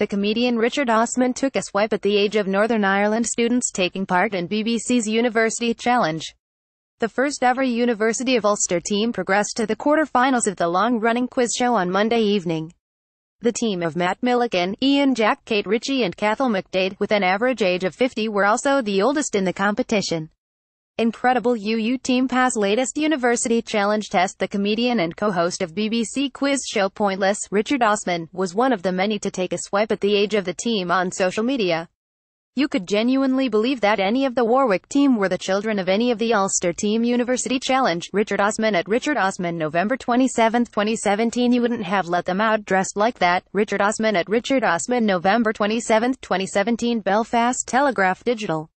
The comedian Richard Osman took a swipe at the age of Northern Ireland students taking part in BBC's University Challenge. The first ever University of Ulster team progressed to the quarter-finals of the long-running quiz show on Monday evening. The team of Matt Milligan, Ian Jack, Kate Ritchie and Cathal McDade, with an average age of 50 were also the oldest in the competition. Incredible UU Team Pass latest University Challenge test The comedian and co-host of BBC quiz show Pointless, Richard Osman, was one of the many to take a swipe at the age of the team on social media. You could genuinely believe that any of the Warwick team were the children of any of the Ulster Team University Challenge. Richard Osman at Richard Osman November 27, 2017 You wouldn't have let them out dressed like that. Richard Osman at Richard Osman November 27, 2017 Belfast Telegraph Digital